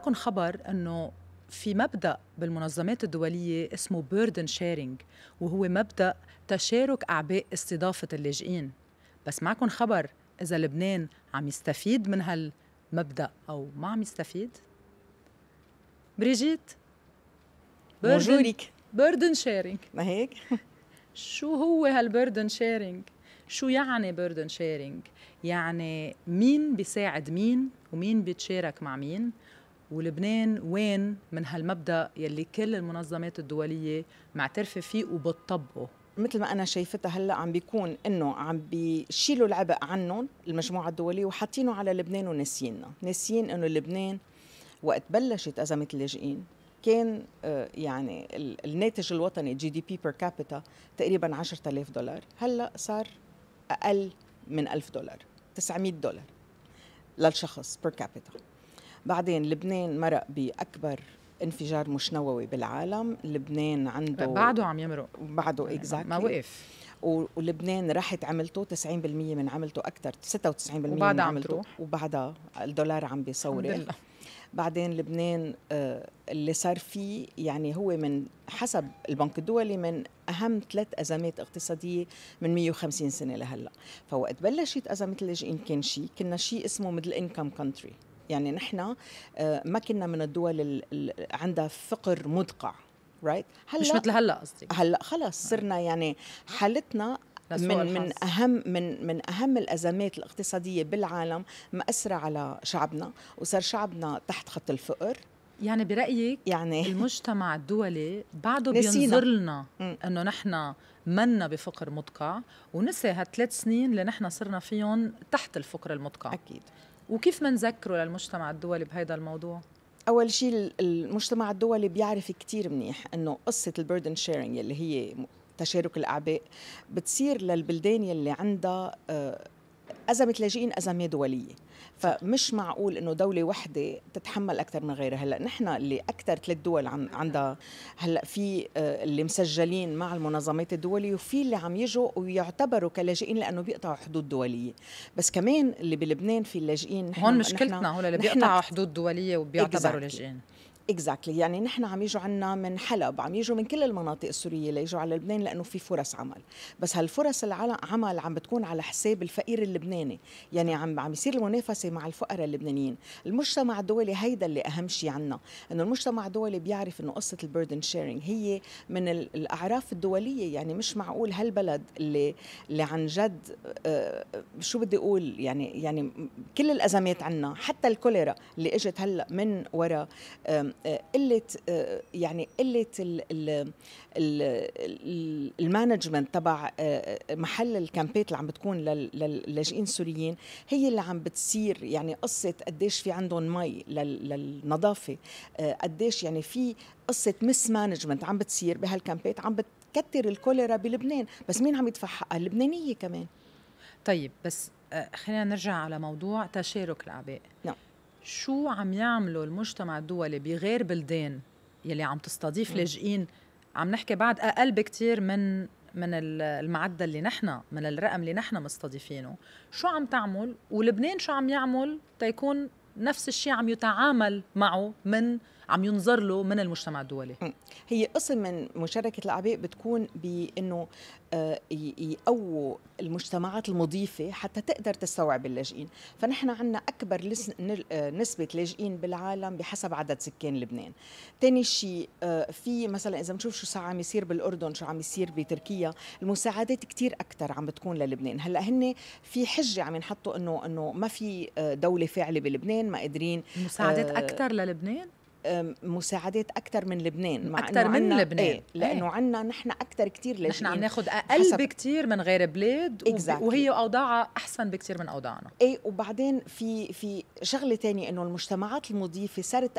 معكم خبر انه في مبدا بالمنظمات الدوليه اسمه بيردن شيرنج وهو مبدا تشارك اعباء استضافه اللاجئين بس معكم خبر اذا لبنان عم يستفيد من هالمبدا او ما عم يستفيد بريجيت بونجوريك بيردن شيرنج ما هيك شو هو هالبيردن شيرنج شو يعني بيردن شيرنج يعني مين بيساعد مين ومين بيتشارك مع مين ولبنان وين من هالمبدا يلي كل المنظمات الدوليه معترفه فيه وبتطبقه مثل ما انا شايفتها هلا عم بيكون انه عم بيشيلوا العبء عنهم المجموعه الدوليه وحاطينه على لبنان وناسييننا ناسيين انه لبنان وقت بلشت ازمه اللاجئين كان آه، يعني الناتج الوطني جي دي بي بير كابيتا تقريبا 10000 دولار هلا صار اقل من 1000 دولار 900 دولار للشخص بير كابيتا بعدين لبنان مرق بأكبر انفجار مش نووي بالعالم لبنان عنده بعده عم يمرق بعده اكزاكتلي يعني ما وقف ولبنان رحت عملته 90% من عملته اكثر 96% من عملته وبعدها الدولار عم بيصور بعدين لبنان آه، اللي صار فيه يعني هو من حسب البنك الدولي من اهم ثلاث ازمات اقتصاديه من 150 سنه لهلا فوقت بلشت ازمه اللاجئين كان شيء كنا شيء اسمه ميدل انكم كونتري يعني نحن آه، ما كنا من الدول اللي عندها فقر مدقع رايت هلا مش مثل هلا قصدي هلا خلص صرنا يعني حالتنا من من اهم من من اهم الازمات الاقتصاديه بالعالم مأثره على شعبنا وصار شعبنا تحت خط الفقر يعني برايك يعني المجتمع الدولي بعده بينظر لنا انه نحن منا بفقر مدقع ونسي هالثلاث سنين اللي نحن صرنا فيهم تحت الفقر المدقع اكيد وكيف منذكره للمجتمع الدولي بهذا الموضوع؟ اول شيء المجتمع الدولي بيعرف كثير منيح انه قصه البردن شيرنج اللي هي تشارك الاعباء بتصير للبلدان يلي عندها آه، ازمه لاجئين ازمه دوليه فمش معقول انه دوله وحده تتحمل اكثر من غيرها هلا نحن اللي اكثر ثلاث دول عن نعم. عندها هلا في آه، اللي مسجلين مع المنظمات الدوليه وفي اللي عم يجوا ويعتبروا كلاجئين لانه بيقطعوا حدود دوليه بس كمان اللي بلبنان في اللاجئين هون مشكلتنا هول اللي بيقطعوا حدود دوليه وبيعتبروا exactly. لاجئين اكزاكتلي exactly. يعني نحن عم يجوا عنا من حلب عم يجوا من كل المناطق السوريه ليجوا على لبنان لانه في فرص عمل بس هالفرص العمل عم بتكون على حساب الفقير اللبناني يعني عم عم يصير المنافسه مع الفقراء اللبنانيين المجتمع الدولي هيدا اللي اهم شيء عنا انه المجتمع الدولي بيعرف انه قصه البردن شيرنج هي من الاعراف الدوليه يعني مش معقول هالبلد اللي اللي عن جد آه شو بدي اقول يعني يعني كل الازمات عنا حتى الكوليرا اللي اجت هلا من وراء آه، قله آه، يعني قله المانجمنت تبع آه، محل الكامبات اللي عم بتكون للاجئين السوريين هي اللي عم بتصير يعني قصه قديش في عندهم مي للنظافه قديش يعني في قصه مس مانجمنت عم بتصير بهالكامبات عم بتكتر الكوليرا بلبنان بس مين عم يدفع حقها اللبنانيه كمان طيب بس خلينا نرجع على موضوع تشارك الاعباء نعم شو عم يعملوا المجتمع الدولي بغير بلدان يلي عم تستضيف لاجئين عم نحكي بعد اقل بكثير من من المعدل اللي نحن من الرقم اللي نحن مستضيفينه شو عم تعمل ولبنان شو عم يعمل تيكون نفس الشيء عم يتعامل معه من عم ينظر له من المجتمع الدولي هي قسم من مشاركه الاعباء بتكون بانه آه، يقووا المجتمعات المضيفه حتى تقدر تستوعب اللاجئين فنحن عندنا اكبر آه، نسبه لاجئين بالعالم بحسب عدد سكان لبنان ثاني شيء آه، في مثلا اذا بنشوف شو عم يصير بالاردن شو عم يصير بتركيا المساعدات كثير اكثر عم بتكون للبنان هلا هن في حجه عم ينحطوا انه انه ما في دوله فاعله بلبنان ما قادرين مساعدات اكثر للبنان مساعدات اكثر من لبنان مع اكثر من لبنان ايه لانه ايه. عندنا نحن اكثر كثير لاجئين نحن عم ناخذ اقل بكثير من غير بلاد exactly. وهي اوضاعها احسن بكثير من اوضاعنا ايه وبعدين في في شغله ثانيه انه المجتمعات المضيفه صارت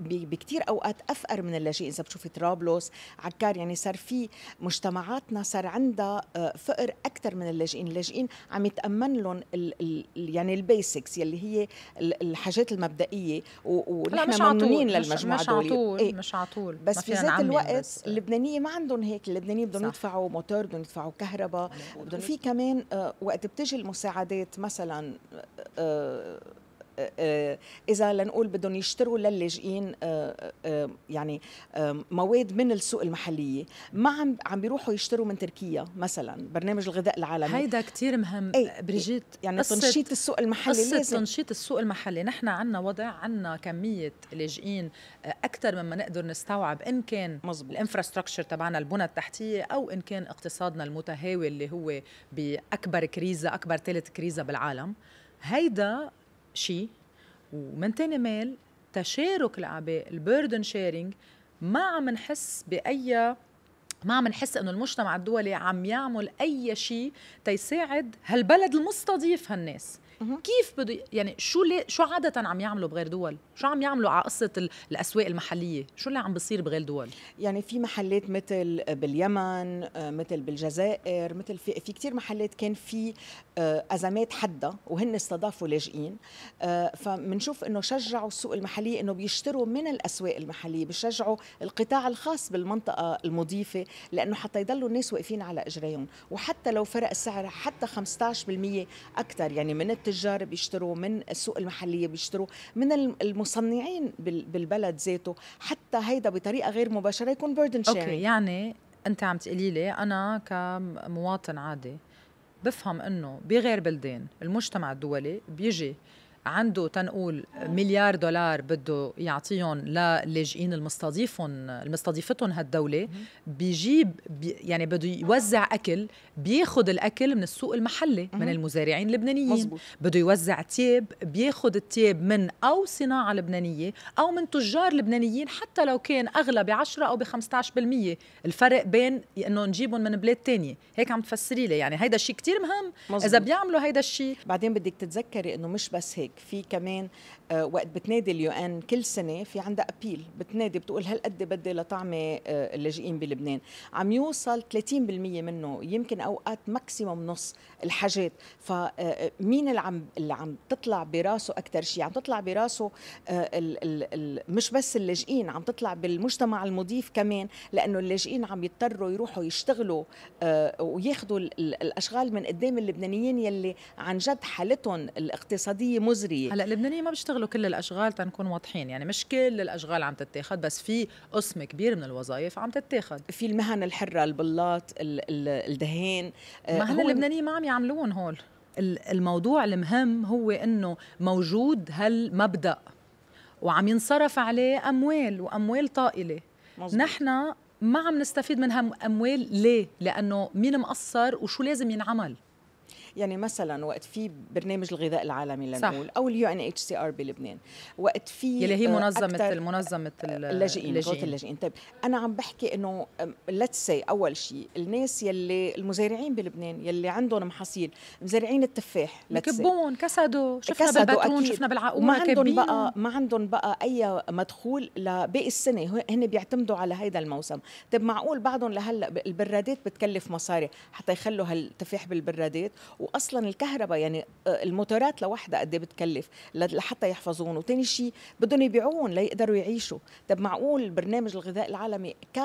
بكثير اوقات افقر من اللاجئين اذا بتشوفي طرابلس عكار يعني صار في مجتمعاتنا صار عندها آه، فقر اكثر من اللاجئين اللاجئين عم يتامن لهم ال ال يعني البيسكس يلي هي الحاجات المبدئيه ونحن ممنونين المجموعه مش طول إيه؟ مش على طول بس في ذات الوقت بس. اللبنانيه ما عندهم هيك اللبنانيه بدهم يدفعوا موتور بدهم يدفعوا كهرباء في كمان آه، وقت بتجي المساعدات مثلا آه، آه، آه، آه، اذا لنقول بدهم يشتروا للاجئين آه، يعني مواد من السوق المحليه ما عم عم بيروحوا يشتروا من تركيا مثلا برنامج الغذاء العالمي هيدا كثير مهم إيه، بريجيت إيه، يعني تنشيط السوق المحلي لازم تنشيط السوق المحلي نحن عندنا وضع عندنا كميه لاجئين اكثر مما نقدر نستوعب ان كان الانفراستراكشر تبعنا البنى التحتيه او ان كان اقتصادنا المتهاوي اللي هو باكبر كريزه اكبر ثالث كريزه بالعالم هيدا شيء ومن تاني مال تشارك الاعباء البيردن شيرنج ما عم نحس باي ما عم نحس انه المجتمع الدولي عم يعمل اي شيء تيساعد هالبلد المستضيف هالناس كيف بده يعني شو لي شو عاده عم يعملوا بغير دول شو عم يعملوا على قصه الاسواق المحليه شو اللي عم بصير بغير دول يعني في محلات مثل باليمن آه، مثل بالجزائر مثل في في كثير محلات كان في آه، ازمات حده وهن استضافوا لاجئين آه، فبنشوف انه شجعوا السوق المحليه انه بيشتروا من الاسواق المحليه بيشجعوا القطاع الخاص بالمنطقه المضيفه لانه حتى يضلوا الناس واقفين على اجريهم وحتى لو فرق السعر حتى 15% اكثر يعني من التجارة التجار بيشتروا من السوق المحليه بيشتروا من المصنعين بالبلد ذاته حتى هيدا بطريقه غير مباشره يكون بيردن شيرينج اوكي يعني انت عم تقولي لي انا كمواطن عادي بفهم انه بغير بلدين المجتمع الدولي بيجي عنده تنقول مليار دولار بده يعطيهم للاجئين المستضيفهم المستضيفتهم هالدوله بيجيب بي يعني بده يوزع اكل بياخذ الاكل من السوق المحلي من المزارعين اللبنانيين بده يوزع تياب بياخذ التياب من او صناعه لبنانيه او من تجار لبنانيين حتى لو كان اغلى ب 10 او ب 15% الفرق بين انه نجيبهم من بلاد تانية هيك عم تفسري لي يعني هيدا الشيء كتير مهم مزبوط. اذا بيعملوا هيدا الشيء بعدين بدك تتذكري انه مش بس هيك هيك في كمان آه، وقت بتنادي اليو ان كل سنه في عندها ابيل بتنادي بتقول هالقد بدي لطعمه آه، اللاجئين بلبنان عم يوصل 30% منه يمكن اوقات ماكسيموم نص الحاجات فمين آه، اللي عم اللي عم تطلع براسه اكثر شيء عم تطلع براسه مش بس اللاجئين عم تطلع بالمجتمع المضيف كمان لانه اللاجئين عم يضطروا يروحوا يشتغلوا وياخذوا الاشغال من قدام اللبنانيين يلي عن جد حالتهم الاقتصاديه مزعجه الجذريه هلا اللبنانيه ما بيشتغلوا كل الاشغال تنكون واضحين يعني مش كل الاشغال عم تتاخذ بس في قسم كبير من الوظائف عم تتاخذ في المهن الحره البلاط الدهان آه، المهن اللبنانيه ما عم يعملون هول الموضوع المهم هو انه موجود هالمبدا وعم ينصرف عليه اموال واموال طائله مزبوط. نحن ما عم نستفيد من اموال ليه لانه مين مقصر وشو لازم ينعمل يعني مثلا وقت في برنامج الغذاء العالمي لنقول او اليو ان اتش سي ار بلبنان وقت في يلي هي آه، منظمه منظمه آه، اللاجئين اللاجئين اللاجئين طيب انا عم بحكي انه ليتس سي اول شيء الناس يلي المزارعين بلبنان يلي عندهم محاصيل مزارعين التفاح بكبون كسدوا شفنا كسدوا بالبتون شفنا بالعقول ما عندهم بقى ما عندهم بقى اي مدخول لباقي السنه هن بيعتمدوا على هيدا الموسم طيب معقول بعضهم لهلا البرادات بتكلف مصاري حتى يخلوا هالتفاح بالبرادات واصلا الكهرباء يعني آه، الموتورات لوحدها قد إيه بتكلف لحتى يحفظون وثاني شيء بدهم يبيعون ليقدروا يعيشوا طب معقول برنامج الغذاء العالمي ك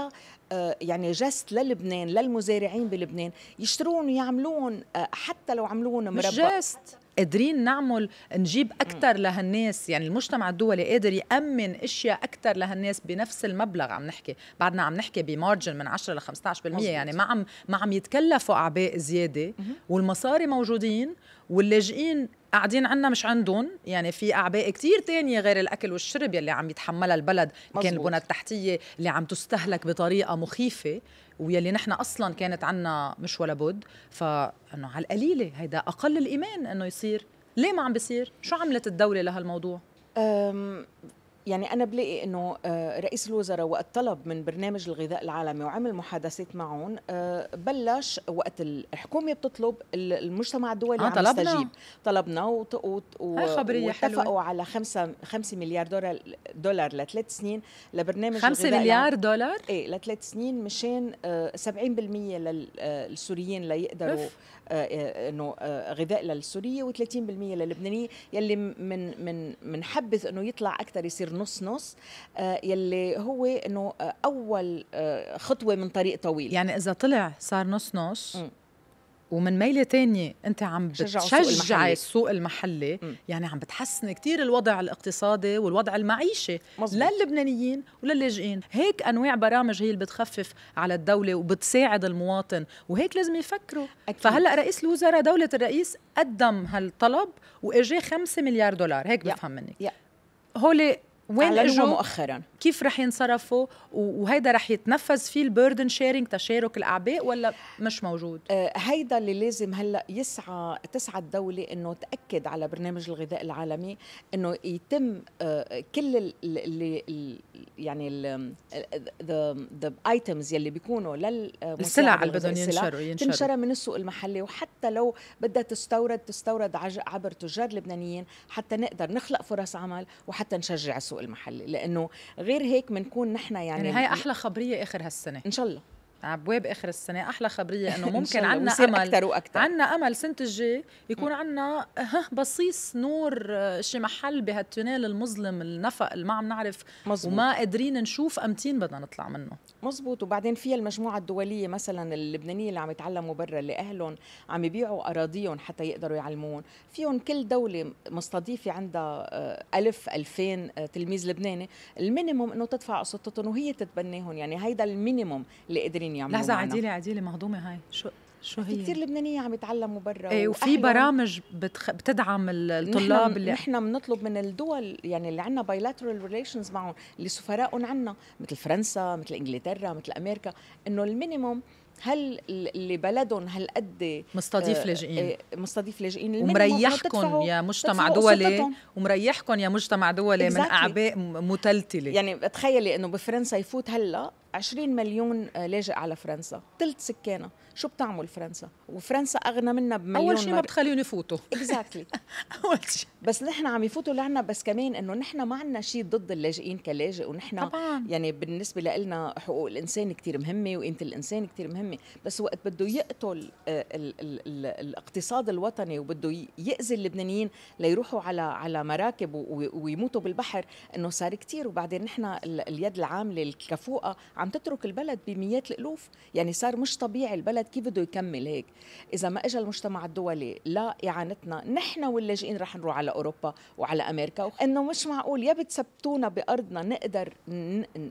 آه، يعني جست للبنان للمزارعين بلبنان يشترون ويعملون آه، حتى لو عملون مربى مش جست قادرين نعمل نجيب اكثر لهالناس يعني المجتمع الدولي قادر يامن اشياء اكثر لهالناس بنفس المبلغ عم نحكي بعدنا عم نحكي بمارجن من 10 ل 15% يعني ما عم ما عم يتكلفوا اعباء زياده والمصاري موجودين واللاجئين قاعدين عنا مش عندهم يعني في اعباء كتير تانية غير الاكل والشرب يلي عم يتحملها البلد مزبوط. كان البنى التحتيه اللي عم تستهلك بطريقه مخيفه ويلي نحن اصلا كانت عنا مش ولا بد فانه على القليله هيدا اقل الايمان انه يصير ليه ما عم بيصير شو عملت الدوله لهالموضوع يعني أنا بلاقي أنه آه، رئيس الوزراء وقت طلب من برنامج الغذاء العالمي وعمل محادثات معهم آه، بلش وقت الحكومة بتطلب المجتمع الدولي آه عم طلبنا. يستجيب طلبنا وت... و... واتفقوا على 5 5 مليار دولار دولار لثلاث سنين لبرنامج 5 مليار العالمي. دولار؟ ايه لثلاث سنين مشان 70% آه، للسوريين ليقدروا آه، آه، انه آه، غذاء للسوريه و30% للبنانيه يلي من من منحبذ انه يطلع اكثر يصير نص نص يلي هو انه اول خطوه من طريق طويل يعني اذا طلع صار نص نص م. ومن ميلة تانية أنت عم بتشجعي السوق المحلي م. يعني عم بتحسني كتير الوضع الاقتصادي والوضع المعيشي مزبوط. للبنانيين وللاجئين هيك أنواع برامج هي اللي بتخفف على الدولة وبتساعد المواطن وهيك لازم يفكروا أكيد. فهلأ رئيس الوزراء دولة الرئيس قدم هالطلب وإجاه 5 مليار دولار هيك بفهم منك هولي وين اجوا مؤخرا كيف رح ينصرفوا وهيدا رح يتنفذ فيه البيردن شيرنج تشارك الاعباء ولا مش موجود آه هيدا اللي لازم هلا يسعى تسعى الدوله انه تاكد على برنامج الغذاء العالمي انه يتم آه كل اللي يعني ذا ايتمز يلي بيكونوا لل آه، السلع اللي بدهم ينشروا ينشروا تنشرى من السوق المحلي وحتى لو بدها تستورد تستورد عبر تجار لبنانيين حتى نقدر نخلق فرص عمل وحتى نشجع السوق السوق المحلي لانه غير هيك بنكون نحن يعني يعني هاي احلى خبريه اخر هالسنه ان شاء الله عبواب اخر السنه احلى خبريه انه ممكن إن عنا امل أكتر وأكتر. عنا امل سنه الجاي يكون عنا بصيص نور آه، شي محل بهالتونيل المظلم النفق اللي ما عم نعرف مزبوط. وما قادرين نشوف امتين بدنا نطلع منه مزبوط وبعدين فيها المجموعه الدوليه مثلا اللبنانيه اللي عم يتعلموا برا اللي اهلهم عم يبيعوا اراضيهم حتى يقدروا يعلمون فيهم كل دوله مستضيفه عندها آه، ألف ألفين آه، تلميذ لبناني المينيموم انه تدفع قسطتهم وهي تتبناهم يعني هيدا المينيموم اللي قادرين يعملوا لحظه عديله عديله مهضومه هاي شو شو هي؟ في كثير لبنانيه عم يتعلموا برا ايه وفي برامج بتخ... بتدعم الطلاب اللي نحن بنطلب من الدول يعني اللي عندنا بايلاترال ريليشنز معهم اللي سفرائهم عندنا مثل فرنسا مثل انجلترا مثل امريكا انه المينيموم هل اللي بلدهم هالقد مستضيف آه، لاجئين إيه، مستضيف لاجئين ومريحكم يا مجتمع دولي ومريحكم يا مجتمع دولي exactly. من اعباء متلتله يعني تخيلي انه بفرنسا يفوت هلا 20 مليون آه، لاجئ على فرنسا ثلث سكانها شو بتعمل فرنسا وفرنسا اغنى منا بمليون اول شيء ما بتخليهم يفوتوا اكزاكتلي اول شيء بس نحن عم يفوتوا لعنا بس كمان انه نحن ما عندنا شيء ضد اللاجئين كلاجئ ونحن طبعاً. يعني بالنسبه لنا حقوق الانسان كثير مهمه وقيمه الانسان كثير مهمه بس وقت بده يقتل آه، ال ال ال الاقتصاد الوطني وبده يأذي اللبنانيين ليروحوا على على مراكب ويموتوا بالبحر انه صار كثير وبعدين نحن اليد العامله الكفوقه عم تترك البلد بمئات الالوف يعني صار مش طبيعي البلد كيف بده يكمل هيك اذا ما اجى المجتمع الدولي لا اعانتنا نحن واللاجئين رح نروح على اوروبا وعلى امريكا انه مش معقول يا بتثبتونا بارضنا نقدر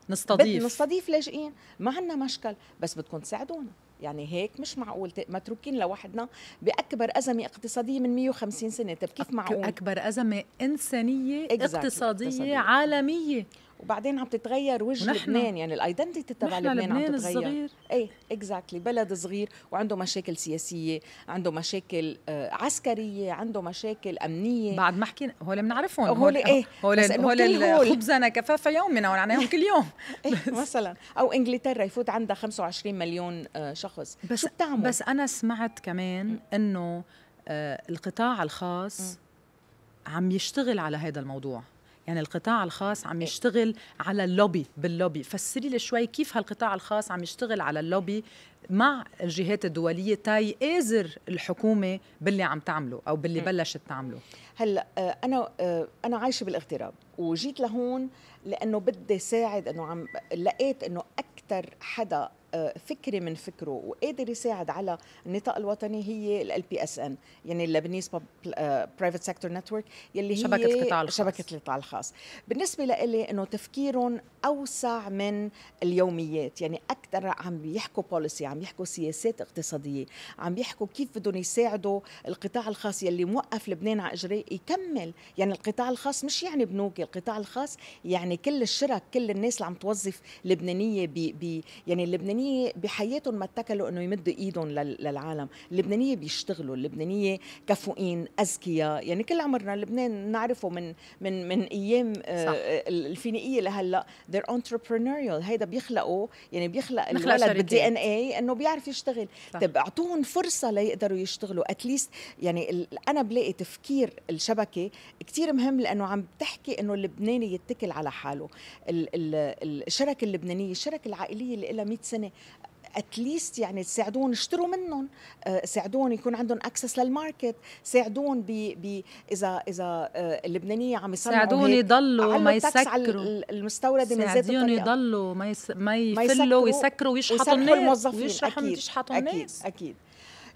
نستضيف نستضيف لاجئين ما عندنا مشكل بس بدكم تساعدونا يعني هيك مش معقول متروكين لوحدنا باكبر ازمه اقتصاديه من 150 سنه طب كيف معقول اكبر ازمه انسانيه exactly. اقتصادية, اقتصاديه عالميه وبعدين عم تتغير وجه لبنان يعني الايدنتيتي تبع لبنان, لبنان عم تتغير الصغير. ايه اكزاكتلي exactly. بلد صغير وعنده مشاكل سياسيه عنده مشاكل آه، عسكريه عنده مشاكل امنيه بعد ما حكينا هول بنعرفهم هول ايه هول هول الخبزنا كفاف يومنا ونعناهم كل يوم إيه مثلا او انجلترا يفوت عندها 25 مليون آه، شخص بس شو بتعمل بس انا سمعت كمان انه آه، القطاع الخاص عم يشتغل على هذا الموضوع يعني القطاع الخاص عم إيه. يشتغل على اللوبي باللوبي فسري لي شوي كيف هالقطاع الخاص عم يشتغل على اللوبي مع الجهات الدولية تاي إيزر الحكومة باللي عم تعمله أو باللي إيه. بلشت تعمله هلا آه، أنا آه، أنا عايشة بالاغتراب وجيت لهون لأنه بدي ساعد أنه عم لقيت أنه أكثر حدا فكري من فكره وقادر يساعد على النطاق الوطني هي ال بي اس ان يعني اللبنيز برايفت سيكتور نتورك يلي هي شبكه القطاع الخاص شبكه القطاع الخاص بالنسبه لإلي انه تفكيرهم اوسع من اليوميات يعني اكثر عم بيحكوا بوليسي عم بيحكوا سياسات اقتصاديه عم بيحكوا كيف بدهم يساعدوا القطاع الخاص يلي موقف لبنان على اجري يكمل يعني القطاع الخاص مش يعني بنوك القطاع الخاص يعني كل الشرك كل الناس اللي عم توظف لبنانيه بي بي يعني اللبنانيه اللبنانيه بحياتهم ما اتكلوا انه يمدوا ايدهم للعالم اللبنانيه بيشتغلوا اللبنانيه كفؤين اذكياء يعني كل عمرنا لبنان نعرفه من من من ايام آه، صح. الفينيقيه لهلا they're entrepreneurial هيدا بيخلقوا يعني بيخلق الولد بالدي ان اي انه بيعرف يشتغل صح. طب اعطوهم فرصه ليقدروا يشتغلوا اتليست يعني انا بلاقي تفكير الشبكه كثير مهم لانه عم بتحكي انه اللبناني يتكل على حاله الشركه اللبنانيه الشركه العائليه اللي لها 100 سنه اتليست يعني تساعدون اشتروا منهم آه، ساعدون يكون عندهم اكسس للماركت ساعدون ب ب اذا اذا آه، اللبنانيه عم يصنعوا ساعدون يضلوا ما يسكروا المستورده من زيت ساعدون يضلوا ما ما يفلوا ويسكروا ويشحطوا الناس ويشحطوا يشحطوا الناس اكيد اكيد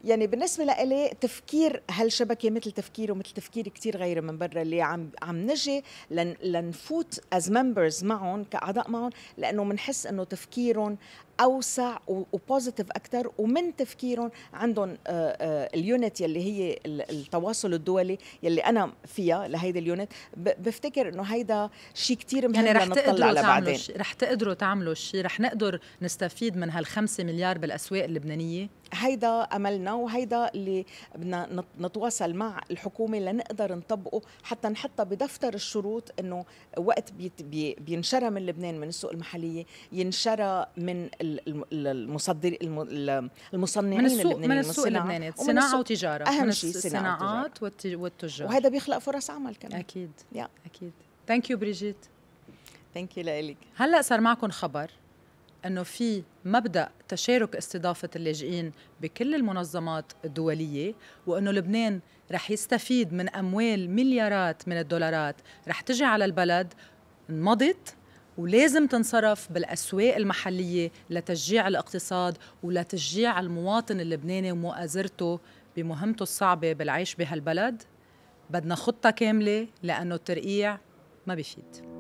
يعني بالنسبه لإلي تفكير هالشبكه مثل تفكيره مثل تفكير كثير غيره من برا اللي عم عم نجي لن لنفوت از ممبرز معهم كاعضاء معهم لانه بنحس انه تفكيرهم اوسع وبوزيتيف اكثر ومن تفكيرهم عندهم آه، آه، اليونت يلي هي التواصل الدولي يلي انا فيها لهيدي اليونت بفتكر انه هيدا شيء كثير مهم يعني رح تقدروا تعملوا رح تقدروا تعملوا شيء رح نقدر نستفيد من هال مليار بالاسواق اللبنانيه هيدا املنا وهيدا اللي بدنا نتواصل مع الحكومه لنقدر نطبقه حتى نحطها بدفتر الشروط انه وقت بينشرى من لبنان من السوق المحليه ينشرى من المصدر المصنعين من السوق يعني اللبناني من السوق اللبناني صناعه وتجاره اهم شيء الصناعات والتجار وهذا بيخلق فرص عمل كمان اكيد yeah. اكيد ثانك يو بريجيت ثانك يو لك هلا صار معكم خبر انه في مبدا تشارك استضافه اللاجئين بكل المنظمات الدوليه وانه لبنان رح يستفيد من اموال مليارات من الدولارات رح تجي على البلد مضت ولازم تنصرف بالأسواق المحلية لتشجيع الاقتصاد ولتشجيع المواطن اللبناني ومؤازرته بمهمته الصعبة بالعيش بهالبلد بدنا خطة كاملة لأنه الترقيع ما بيفيد